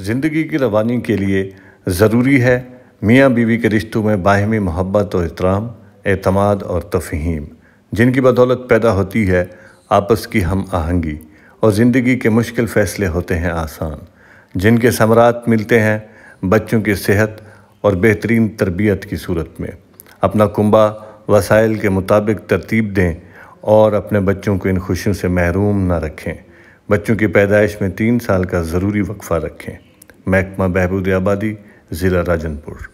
ज़िंदगी की रवानी के लिए ज़रूरी है मियाँ बीवी के रिश्तों में बाहमी मोहब्बत और इतराम अतमाद और तफहीम जिनकी बदौलत पैदा होती है आपस की हम आहंगी और ज़िंदगी के मुश्किल फ़ैसले होते हैं आसान जिनके समरात मिलते हैं बच्चों की सेहत और बेहतरीन तरबियत की सूरत में अपना कुंबा वसाइल के मुताबिक तरतीब दें और अपने बच्चों को इन खुशियों से महरूम ना रखें बच्चों की पैदाइश में तीन साल का ज़रूरी वक्फा रखें महकमा बहबूद आबादी ज़िला राजनपुर